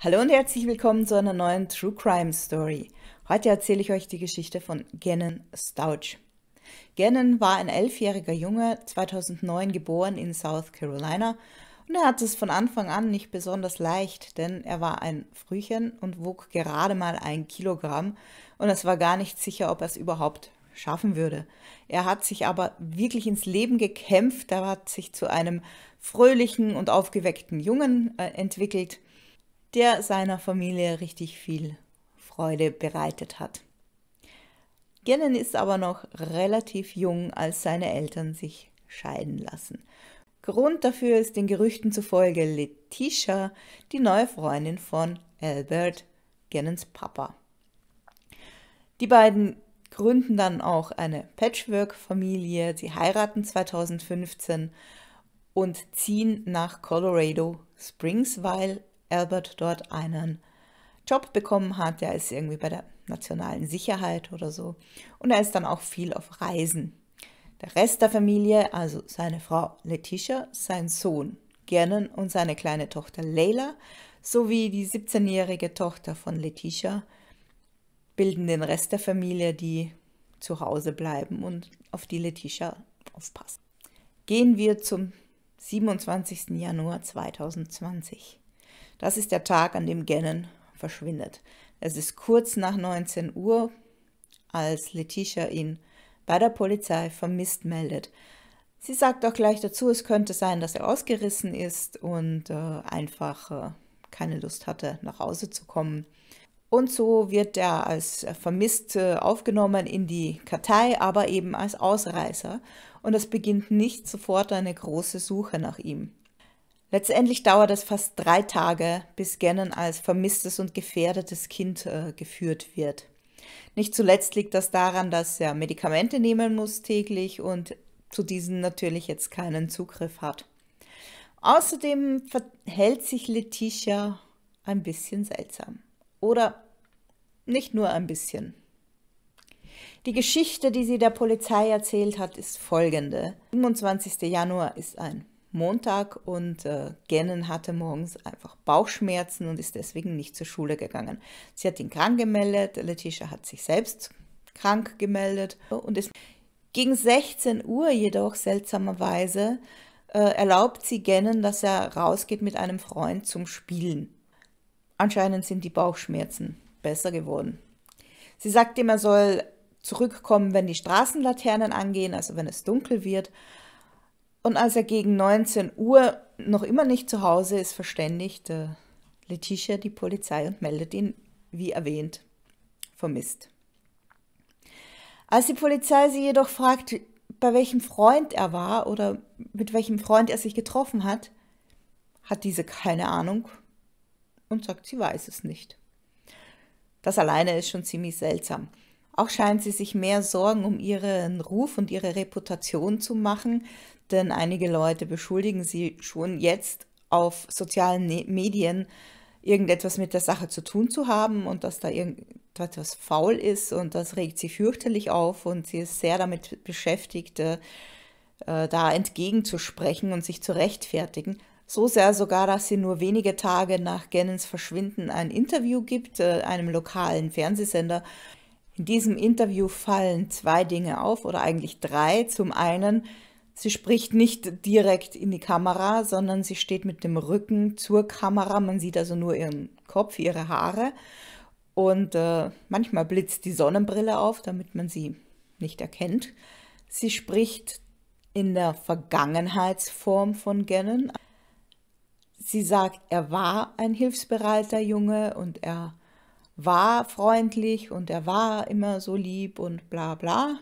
Hallo und herzlich willkommen zu einer neuen True Crime Story. Heute erzähle ich euch die Geschichte von Gannon Stouch. Gannon war ein elfjähriger Junge, 2009 geboren in South Carolina und er hatte es von Anfang an nicht besonders leicht, denn er war ein Frühchen und wog gerade mal ein Kilogramm und es war gar nicht sicher, ob er es überhaupt schaffen würde. Er hat sich aber wirklich ins Leben gekämpft, er hat sich zu einem fröhlichen und aufgeweckten Jungen äh, entwickelt der seiner Familie richtig viel Freude bereitet hat. Gillen ist aber noch relativ jung, als seine Eltern sich scheiden lassen. Grund dafür ist den Gerüchten zufolge Letitia, die neue Freundin von Albert, Gennens Papa. Die beiden gründen dann auch eine Patchwork-Familie. Sie heiraten 2015 und ziehen nach Colorado Springs, weil Albert dort einen Job bekommen hat. Der ist irgendwie bei der nationalen Sicherheit oder so. Und er ist dann auch viel auf Reisen. Der Rest der Familie, also seine Frau Letitia, sein Sohn Gernon und seine kleine Tochter Leila sowie die 17-jährige Tochter von Letitia, bilden den Rest der Familie, die zu Hause bleiben und auf die Letitia aufpassen. Gehen wir zum 27. Januar 2020. Das ist der Tag, an dem Gannon verschwindet. Es ist kurz nach 19 Uhr, als Letitia ihn bei der Polizei vermisst meldet. Sie sagt auch gleich dazu, es könnte sein, dass er ausgerissen ist und äh, einfach äh, keine Lust hatte, nach Hause zu kommen. Und so wird er als vermisst äh, aufgenommen in die Kartei, aber eben als Ausreißer. Und es beginnt nicht sofort eine große Suche nach ihm. Letztendlich dauert es fast drei Tage, bis Gannon als vermisstes und gefährdetes Kind äh, geführt wird. Nicht zuletzt liegt das daran, dass er Medikamente nehmen muss täglich und zu diesen natürlich jetzt keinen Zugriff hat. Außerdem verhält sich Letitia ein bisschen seltsam. Oder nicht nur ein bisschen. Die Geschichte, die sie der Polizei erzählt hat, ist folgende. 25. Januar ist ein Montag und äh, Gannon hatte morgens einfach Bauchschmerzen und ist deswegen nicht zur Schule gegangen. Sie hat ihn krank gemeldet, Letitia hat sich selbst krank gemeldet und ist gegen 16 Uhr jedoch seltsamerweise äh, erlaubt sie Gennen, dass er rausgeht mit einem Freund zum Spielen. Anscheinend sind die Bauchschmerzen besser geworden. Sie sagt ihm, er soll zurückkommen, wenn die Straßenlaternen angehen, also wenn es dunkel wird. Und als er gegen 19 Uhr noch immer nicht zu Hause ist, verständigt Letitia die Polizei und meldet ihn, wie erwähnt, vermisst. Als die Polizei sie jedoch fragt, bei welchem Freund er war oder mit welchem Freund er sich getroffen hat, hat diese keine Ahnung und sagt, sie weiß es nicht. Das alleine ist schon ziemlich seltsam. Auch scheint sie sich mehr Sorgen um ihren Ruf und ihre Reputation zu machen, denn einige Leute beschuldigen sie schon jetzt auf sozialen ne-, Medien irgendetwas mit der Sache zu tun zu haben und dass da irgendetwas faul ist und das regt sie fürchterlich auf und sie ist sehr damit beschäftigt, äh, äh, da entgegenzusprechen und sich zu rechtfertigen. So sehr sogar, dass sie nur wenige Tage nach Gennens Verschwinden ein Interview gibt, äh, einem lokalen Fernsehsender. In diesem Interview fallen zwei Dinge auf oder eigentlich drei. Zum einen, Sie spricht nicht direkt in die Kamera, sondern sie steht mit dem Rücken zur Kamera. Man sieht also nur ihren Kopf, ihre Haare. Und äh, manchmal blitzt die Sonnenbrille auf, damit man sie nicht erkennt. Sie spricht in der Vergangenheitsform von Gannon. Sie sagt, er war ein hilfsbereiter Junge und er war freundlich und er war immer so lieb und bla bla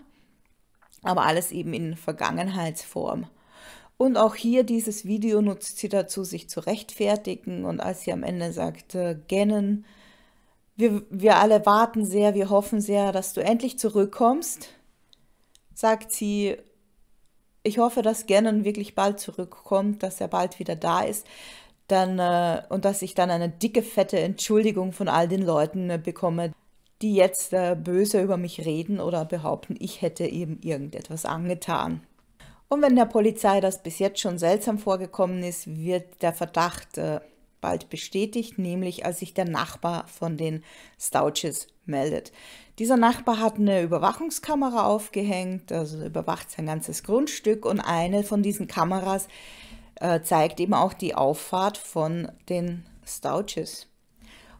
aber alles eben in Vergangenheitsform. Und auch hier dieses Video nutzt sie dazu, sich zu rechtfertigen und als sie am Ende sagt, äh, Gennen, wir, wir alle warten sehr, wir hoffen sehr, dass du endlich zurückkommst, sagt sie, ich hoffe, dass Gannon wirklich bald zurückkommt, dass er bald wieder da ist dann, äh, und dass ich dann eine dicke, fette Entschuldigung von all den Leuten äh, bekomme, die jetzt äh, böse über mich reden oder behaupten, ich hätte ihm irgendetwas angetan. Und wenn der Polizei das bis jetzt schon seltsam vorgekommen ist, wird der Verdacht äh, bald bestätigt, nämlich als sich der Nachbar von den Stouches meldet. Dieser Nachbar hat eine Überwachungskamera aufgehängt, also überwacht sein ganzes Grundstück und eine von diesen Kameras äh, zeigt eben auch die Auffahrt von den Stouches.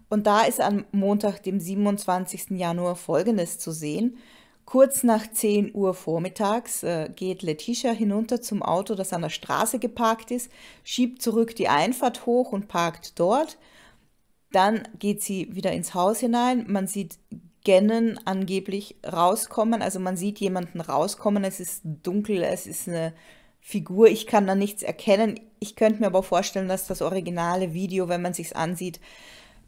Und da ist am Montag, dem 27. Januar, Folgendes zu sehen. Kurz nach 10 Uhr vormittags äh, geht Letitia hinunter zum Auto, das an der Straße geparkt ist, schiebt zurück die Einfahrt hoch und parkt dort. Dann geht sie wieder ins Haus hinein. Man sieht Gennen angeblich rauskommen. Also man sieht jemanden rauskommen. Es ist dunkel, es ist eine Figur. Ich kann da nichts erkennen. Ich könnte mir aber vorstellen, dass das originale Video, wenn man sich ansieht,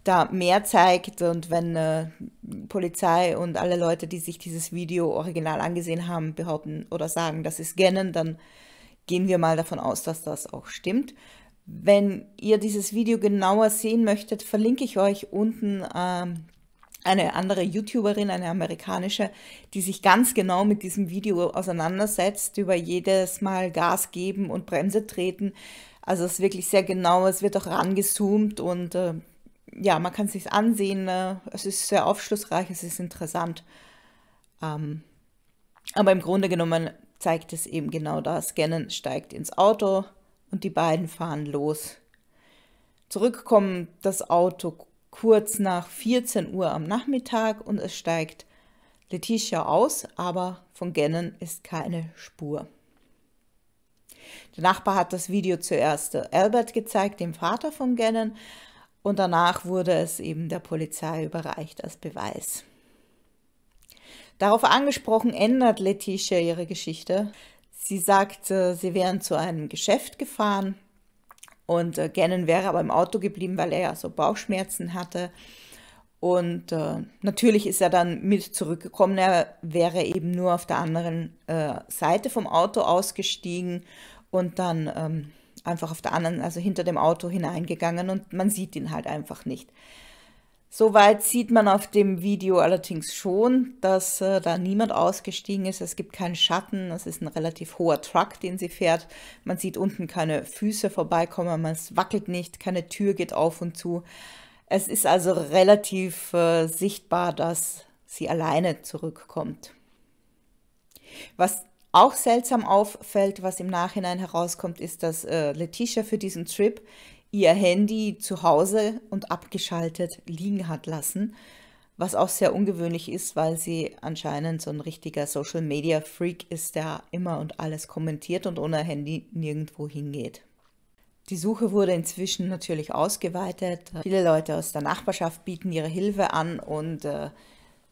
da mehr zeigt und wenn äh, Polizei und alle Leute, die sich dieses Video original angesehen haben, behaupten oder sagen, das ist Gennen, dann gehen wir mal davon aus, dass das auch stimmt. Wenn ihr dieses Video genauer sehen möchtet, verlinke ich euch unten ähm, eine andere YouTuberin, eine amerikanische, die sich ganz genau mit diesem Video auseinandersetzt, über jedes Mal Gas geben und Bremse treten. Also es ist wirklich sehr genau, es wird auch rangezoomt und äh, ja, man kann es sich ansehen. Ne? Es ist sehr aufschlussreich, es ist interessant. Ähm, aber im Grunde genommen zeigt es eben genau das. Scannen steigt ins Auto und die beiden fahren los. Zurückkommen das Auto kurz nach 14 Uhr am Nachmittag und es steigt Letitia aus, aber von Gannon ist keine Spur. Der Nachbar hat das Video zuerst Albert gezeigt, dem Vater von Gannon, und danach wurde es eben der Polizei überreicht als Beweis. Darauf angesprochen ändert Letitia ihre Geschichte. Sie sagt, sie wären zu einem Geschäft gefahren und äh, Gannon wäre aber im Auto geblieben, weil er ja so Bauchschmerzen hatte. Und äh, natürlich ist er dann mit zurückgekommen. Er wäre eben nur auf der anderen äh, Seite vom Auto ausgestiegen und dann ähm, einfach auf der anderen, also hinter dem Auto hineingegangen und man sieht ihn halt einfach nicht. Soweit sieht man auf dem Video allerdings schon, dass äh, da niemand ausgestiegen ist. Es gibt keinen Schatten. Es ist ein relativ hoher Truck, den sie fährt. Man sieht unten keine Füße vorbeikommen. Man wackelt nicht. Keine Tür geht auf und zu. Es ist also relativ äh, sichtbar, dass sie alleine zurückkommt. Was auch seltsam auffällt, was im Nachhinein herauskommt, ist, dass äh, Letitia für diesen Trip ihr Handy zu Hause und abgeschaltet liegen hat lassen, was auch sehr ungewöhnlich ist, weil sie anscheinend so ein richtiger Social Media Freak ist, der immer und alles kommentiert und ohne Handy nirgendwo hingeht. Die Suche wurde inzwischen natürlich ausgeweitet. Viele Leute aus der Nachbarschaft bieten ihre Hilfe an und äh,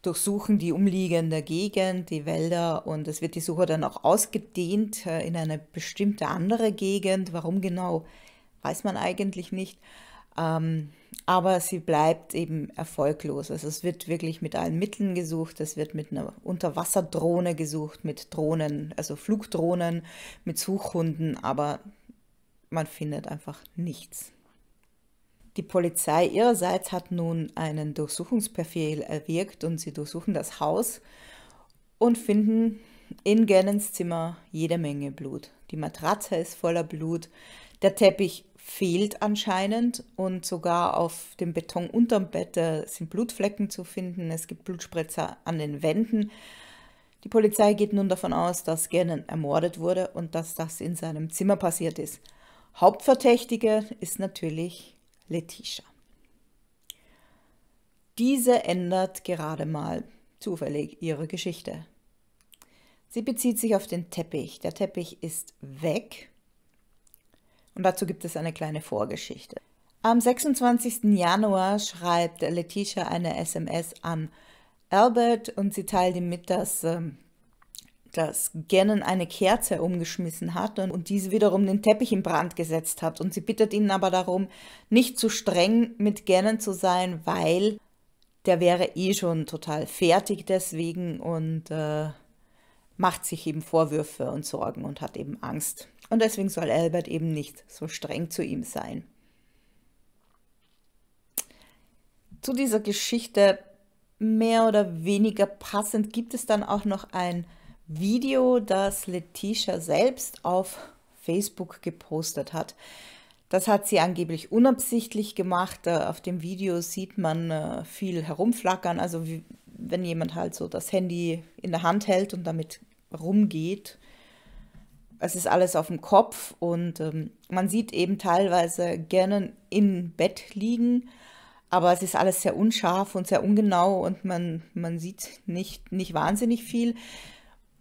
durchsuchen die umliegende Gegend, die Wälder und es wird die Suche dann auch ausgedehnt äh, in eine bestimmte andere Gegend. Warum genau, weiß man eigentlich nicht. Ähm, aber sie bleibt eben erfolglos. Also es wird wirklich mit allen Mitteln gesucht. Es wird mit einer Unterwasserdrohne gesucht, mit Drohnen, also Flugdrohnen, mit Suchhunden, aber man findet einfach nichts. Die Polizei ihrerseits hat nun einen Durchsuchungsbefehl erwirkt und sie durchsuchen das Haus und finden in Gannons Zimmer jede Menge Blut. Die Matratze ist voller Blut, der Teppich fehlt anscheinend und sogar auf dem Beton unterm Bett sind Blutflecken zu finden. Es gibt Blutspritzer an den Wänden. Die Polizei geht nun davon aus, dass Gannon ermordet wurde und dass das in seinem Zimmer passiert ist. Hauptverdächtige ist natürlich Letitia. Diese ändert gerade mal zufällig ihre Geschichte. Sie bezieht sich auf den Teppich. Der Teppich ist weg und dazu gibt es eine kleine Vorgeschichte. Am 26. Januar schreibt Letitia eine SMS an Albert und sie teilt ihm mit, dass ähm, das Gannon eine Kerze umgeschmissen hat und, und diese wiederum den Teppich in Brand gesetzt hat. Und sie bittet ihn aber darum, nicht zu streng mit Gannon zu sein, weil der wäre eh schon total fertig deswegen und äh, macht sich eben Vorwürfe und Sorgen und hat eben Angst. Und deswegen soll Albert eben nicht so streng zu ihm sein. Zu dieser Geschichte mehr oder weniger passend gibt es dann auch noch ein Video, das Letitia selbst auf Facebook gepostet hat. Das hat sie angeblich unabsichtlich gemacht. Äh, auf dem Video sieht man äh, viel herumflackern, also wie, wenn jemand halt so das Handy in der Hand hält und damit rumgeht. Es ist alles auf dem Kopf und ähm, man sieht eben teilweise gerne im Bett liegen, aber es ist alles sehr unscharf und sehr ungenau und man, man sieht nicht, nicht wahnsinnig viel.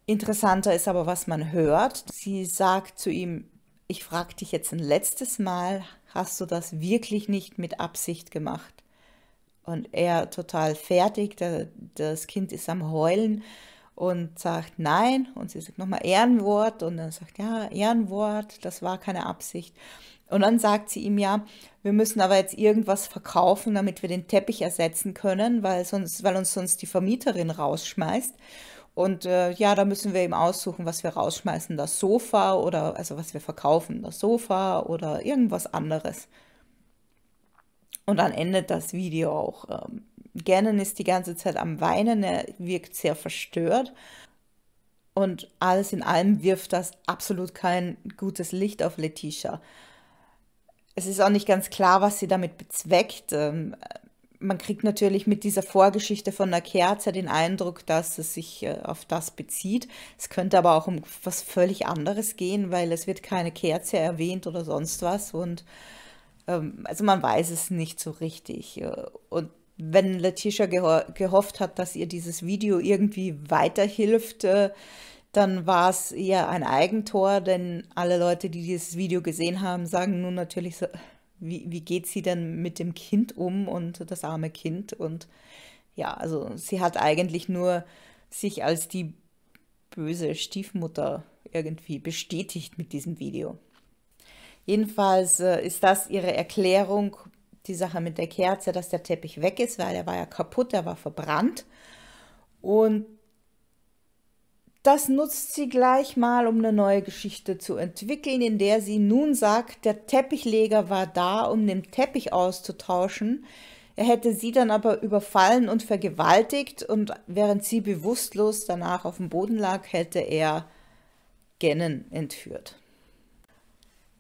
Interessanter ist aber, was man hört. Sie sagt zu ihm, ich frage dich jetzt ein letztes Mal, hast du das wirklich nicht mit Absicht gemacht? Und er total fertig, der, das Kind ist am Heulen und sagt nein. Und sie sagt nochmal Ehrenwort und dann sagt, ja, Ehrenwort, das war keine Absicht. Und dann sagt sie ihm ja, wir müssen aber jetzt irgendwas verkaufen, damit wir den Teppich ersetzen können, weil, sonst, weil uns sonst die Vermieterin rausschmeißt. Und äh, ja, da müssen wir eben aussuchen, was wir rausschmeißen, das Sofa oder also was wir verkaufen, das Sofa oder irgendwas anderes. Und dann endet das Video auch. Ähm, Gannon ist die ganze Zeit am Weinen, er wirkt sehr verstört. Und alles in allem wirft das absolut kein gutes Licht auf Letitia. Es ist auch nicht ganz klar, was sie damit bezweckt. Ähm, man kriegt natürlich mit dieser Vorgeschichte von der Kerze den Eindruck, dass es sich äh, auf das bezieht. Es könnte aber auch um was völlig anderes gehen, weil es wird keine Kerze erwähnt oder sonst was. Und ähm, also man weiß es nicht so richtig. Äh. Und wenn Letitia geho gehofft hat, dass ihr dieses Video irgendwie weiterhilft, äh, dann war es eher ein Eigentor, denn alle Leute, die dieses Video gesehen haben, sagen nun natürlich so, wie, wie geht sie denn mit dem Kind um und das arme Kind? Und ja, also sie hat eigentlich nur sich als die böse Stiefmutter irgendwie bestätigt mit diesem Video. Jedenfalls äh, ist das ihre Erklärung, die Sache mit der Kerze, dass der Teppich weg ist, weil er war ja kaputt, er war verbrannt. Und das nutzt sie gleich mal, um eine neue Geschichte zu entwickeln, in der sie nun sagt, der Teppichleger war da, um den Teppich auszutauschen. Er hätte sie dann aber überfallen und vergewaltigt und während sie bewusstlos danach auf dem Boden lag, hätte er Gennen entführt.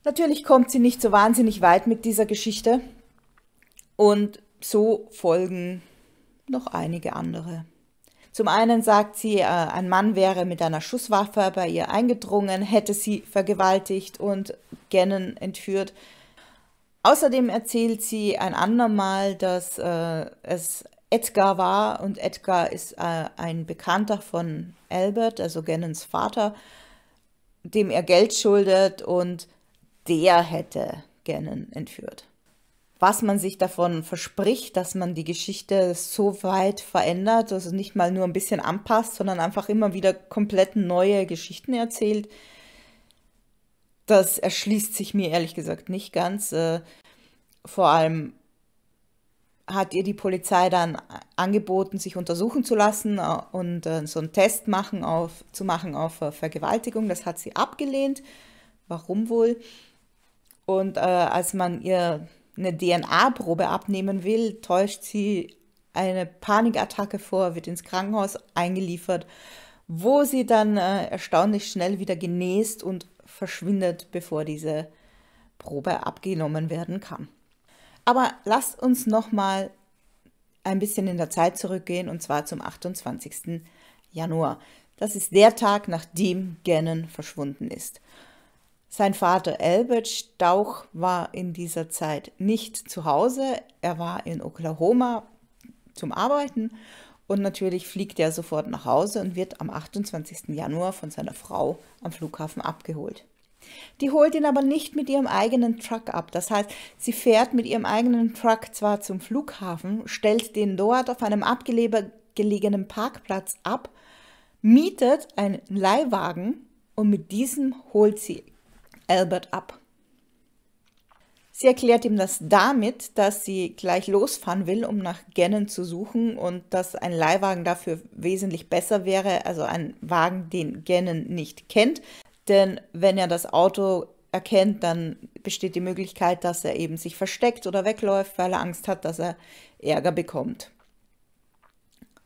Natürlich kommt sie nicht so wahnsinnig weit mit dieser Geschichte und so folgen noch einige andere. Zum einen sagt sie, äh, ein Mann wäre mit einer Schusswaffe bei ihr eingedrungen, hätte sie vergewaltigt und Gannon entführt. Außerdem erzählt sie ein andermal, dass äh, es Edgar war und Edgar ist äh, ein Bekannter von Albert, also Gannons Vater, dem er Geld schuldet und der hätte Gannon entführt was man sich davon verspricht, dass man die Geschichte so weit verändert, also nicht mal nur ein bisschen anpasst, sondern einfach immer wieder komplett neue Geschichten erzählt. Das erschließt sich mir ehrlich gesagt nicht ganz. Äh, vor allem hat ihr die Polizei dann angeboten, sich untersuchen zu lassen äh, und äh, so einen Test machen auf, zu machen auf Vergewaltigung. Das hat sie abgelehnt. Warum wohl? Und äh, als man ihr eine DNA-Probe abnehmen will, täuscht sie eine Panikattacke vor, wird ins Krankenhaus eingeliefert, wo sie dann äh, erstaunlich schnell wieder genäst und verschwindet, bevor diese Probe abgenommen werden kann. Aber lasst uns nochmal ein bisschen in der Zeit zurückgehen und zwar zum 28. Januar. Das ist der Tag, nachdem Gannon verschwunden ist. Sein Vater Albert Stauch war in dieser Zeit nicht zu Hause. Er war in Oklahoma zum Arbeiten und natürlich fliegt er sofort nach Hause und wird am 28. Januar von seiner Frau am Flughafen abgeholt. Die holt ihn aber nicht mit ihrem eigenen Truck ab. Das heißt, sie fährt mit ihrem eigenen Truck zwar zum Flughafen, stellt den dort auf einem abgelegenen Parkplatz ab, mietet einen Leihwagen und mit diesem holt sie Albert ab. Sie erklärt ihm das damit, dass sie gleich losfahren will, um nach Gennen zu suchen und dass ein Leihwagen dafür wesentlich besser wäre, also ein Wagen, den Gennen nicht kennt. Denn wenn er das Auto erkennt, dann besteht die Möglichkeit, dass er eben sich versteckt oder wegläuft, weil er Angst hat, dass er Ärger bekommt.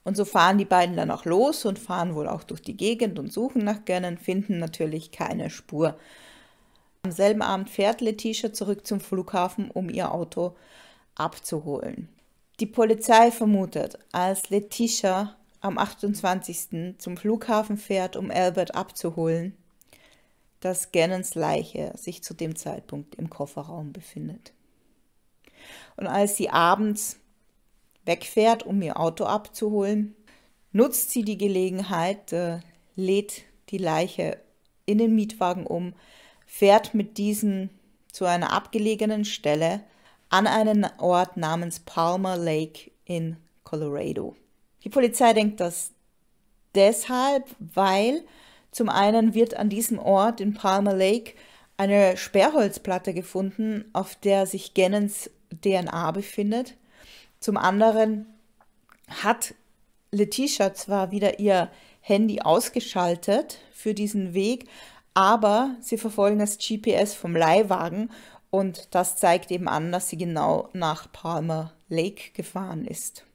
Und so fahren die beiden dann auch los und fahren wohl auch durch die Gegend und suchen nach Gennen, finden natürlich keine Spur. Am selben Abend fährt Letitia zurück zum Flughafen, um ihr Auto abzuholen. Die Polizei vermutet, als Letitia am 28. zum Flughafen fährt, um Albert abzuholen, dass Gannons Leiche sich zu dem Zeitpunkt im Kofferraum befindet. Und als sie abends wegfährt, um ihr Auto abzuholen, nutzt sie die Gelegenheit, äh, lädt die Leiche in den Mietwagen um, fährt mit diesen zu einer abgelegenen Stelle an einen Ort namens Palmer Lake in Colorado. Die Polizei denkt das deshalb, weil zum einen wird an diesem Ort in Palmer Lake eine Sperrholzplatte gefunden, auf der sich Gennens DNA befindet. Zum anderen hat Letitia zwar wieder ihr Handy ausgeschaltet für diesen Weg, aber sie verfolgen das GPS vom Leihwagen und das zeigt eben an, dass sie genau nach Palmer Lake gefahren ist.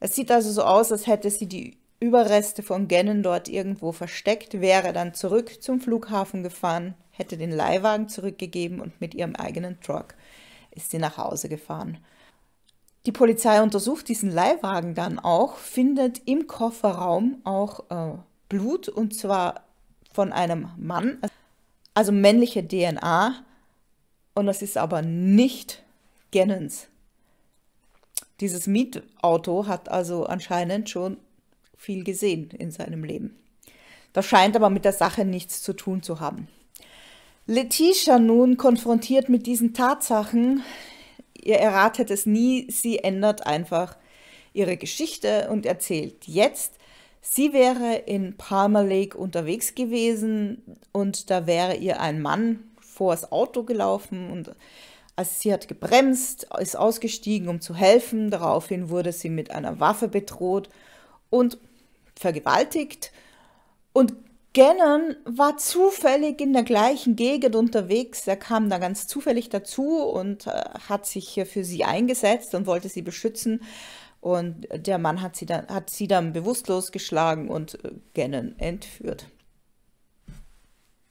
Es sieht also so aus, als hätte sie die Überreste von Gannon dort irgendwo versteckt, wäre dann zurück zum Flughafen gefahren, hätte den Leihwagen zurückgegeben und mit ihrem eigenen Truck ist sie nach Hause gefahren. Die Polizei untersucht diesen Leihwagen dann auch, findet im Kofferraum auch äh, Blut und zwar von einem Mann, also männliche DNA. Und das ist aber nicht Gennens. Dieses Mietauto hat also anscheinend schon viel gesehen in seinem Leben. Das scheint aber mit der Sache nichts zu tun zu haben. Letitia nun konfrontiert mit diesen Tatsachen, ihr erratet es nie, sie ändert einfach ihre Geschichte und erzählt jetzt, Sie wäre in Palmer Lake unterwegs gewesen und da wäre ihr ein Mann vor das Auto gelaufen und also sie hat gebremst, ist ausgestiegen, um zu helfen. Daraufhin wurde sie mit einer Waffe bedroht und vergewaltigt. Und Gannon war zufällig in der gleichen Gegend unterwegs. Er kam da ganz zufällig dazu und äh, hat sich für sie eingesetzt und wollte sie beschützen. Und der Mann hat sie dann, hat sie dann bewusstlos geschlagen und äh, Gannon entführt.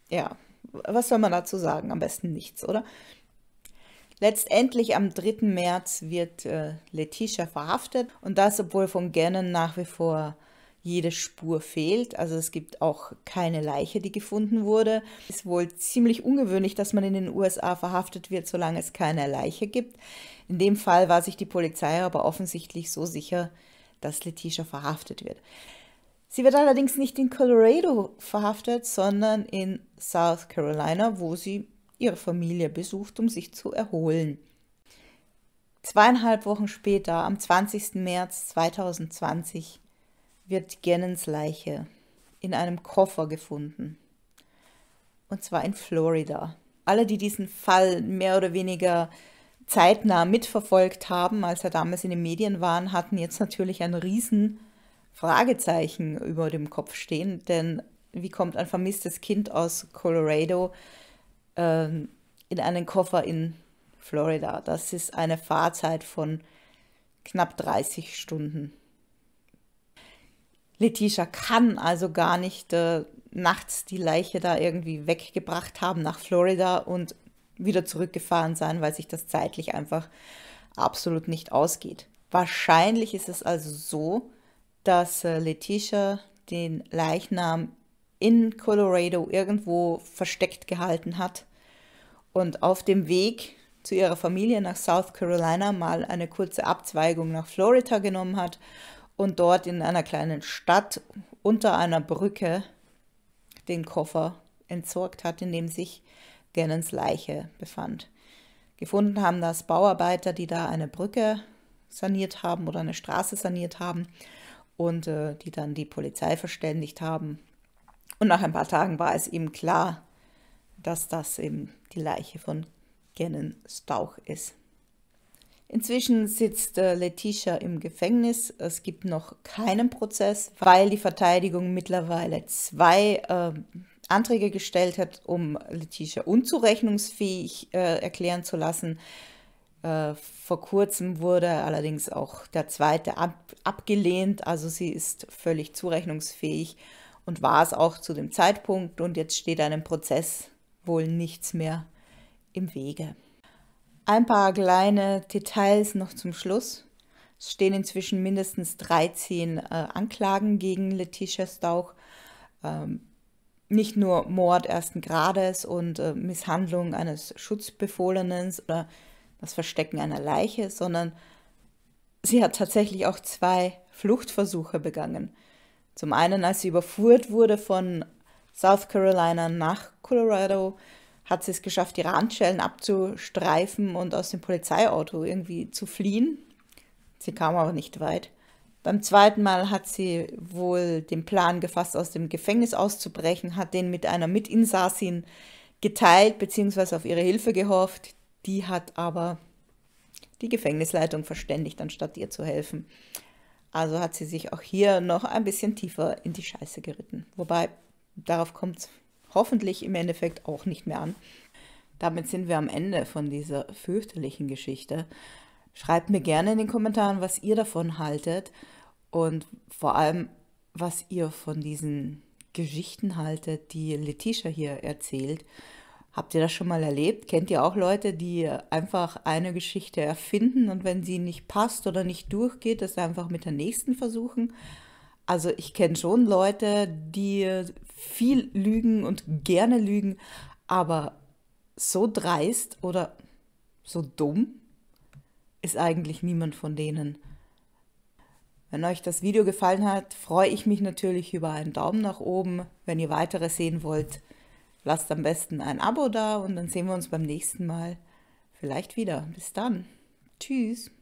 Ja, was soll man dazu sagen? Am besten nichts, oder? Letztendlich am 3. März wird äh, Letitia verhaftet und das, obwohl von Gannon nach wie vor jede Spur fehlt. Also es gibt auch keine Leiche, die gefunden wurde. Ist wohl ziemlich ungewöhnlich, dass man in den USA verhaftet wird, solange es keine Leiche gibt. In dem Fall war sich die Polizei aber offensichtlich so sicher, dass Letitia verhaftet wird. Sie wird allerdings nicht in Colorado verhaftet, sondern in South Carolina, wo sie ihre Familie besucht, um sich zu erholen. Zweieinhalb Wochen später, am 20. März 2020, wird Gennens Leiche in einem Koffer gefunden. Und zwar in Florida. Alle, die diesen Fall mehr oder weniger zeitnah mitverfolgt haben, als er damals in den Medien war, hatten jetzt natürlich ein riesen Fragezeichen über dem Kopf stehen, denn wie kommt ein vermisstes Kind aus Colorado äh, in einen Koffer in Florida? Das ist eine Fahrzeit von knapp 30 Stunden. Letitia kann also gar nicht äh, nachts die Leiche da irgendwie weggebracht haben nach Florida und wieder zurückgefahren sein, weil sich das zeitlich einfach absolut nicht ausgeht. Wahrscheinlich ist es also so, dass äh, Letitia den Leichnam in Colorado irgendwo versteckt gehalten hat und auf dem Weg zu ihrer Familie nach South Carolina mal eine kurze Abzweigung nach Florida genommen hat und dort in einer kleinen Stadt unter einer Brücke den Koffer entsorgt hat, in dem sich Gennens Leiche befand. Gefunden haben das Bauarbeiter, die da eine Brücke saniert haben oder eine Straße saniert haben und äh, die dann die Polizei verständigt haben. Und nach ein paar Tagen war es ihm klar, dass das eben die Leiche von Gannon Stauch ist. Inzwischen sitzt äh, Letitia im Gefängnis. Es gibt noch keinen Prozess, weil die Verteidigung mittlerweile zwei äh, Anträge gestellt hat, um Letitia unzurechnungsfähig äh, erklären zu lassen. Äh, vor kurzem wurde allerdings auch der zweite ab abgelehnt, also sie ist völlig zurechnungsfähig und war es auch zu dem Zeitpunkt und jetzt steht einem Prozess wohl nichts mehr im Wege. Ein paar kleine Details noch zum Schluss. Es stehen inzwischen mindestens 13 äh, Anklagen gegen Letitia Stauch. Ähm, nicht nur Mord ersten Grades und äh, Misshandlung eines Schutzbefohlenen oder das Verstecken einer Leiche, sondern sie hat tatsächlich auch zwei Fluchtversuche begangen. Zum einen, als sie überfuhrt wurde von South Carolina nach Colorado hat sie es geschafft, die Randschellen abzustreifen und aus dem Polizeiauto irgendwie zu fliehen. Sie kam aber nicht weit. Beim zweiten Mal hat sie wohl den Plan gefasst, aus dem Gefängnis auszubrechen, hat den mit einer Mitinsassin geteilt bzw. auf ihre Hilfe gehofft. Die hat aber die Gefängnisleitung verständigt, anstatt ihr zu helfen. Also hat sie sich auch hier noch ein bisschen tiefer in die Scheiße geritten. Wobei, darauf kommt es hoffentlich im Endeffekt auch nicht mehr an. Damit sind wir am Ende von dieser fürchterlichen Geschichte. Schreibt mir gerne in den Kommentaren, was ihr davon haltet und vor allem, was ihr von diesen Geschichten haltet, die Letitia hier erzählt. Habt ihr das schon mal erlebt? Kennt ihr auch Leute, die einfach eine Geschichte erfinden und wenn sie nicht passt oder nicht durchgeht, das einfach mit der nächsten versuchen? Also ich kenne schon Leute, die viel lügen und gerne lügen, aber so dreist oder so dumm ist eigentlich niemand von denen. Wenn euch das Video gefallen hat, freue ich mich natürlich über einen Daumen nach oben. Wenn ihr weitere sehen wollt, lasst am besten ein Abo da und dann sehen wir uns beim nächsten Mal vielleicht wieder. Bis dann. Tschüss.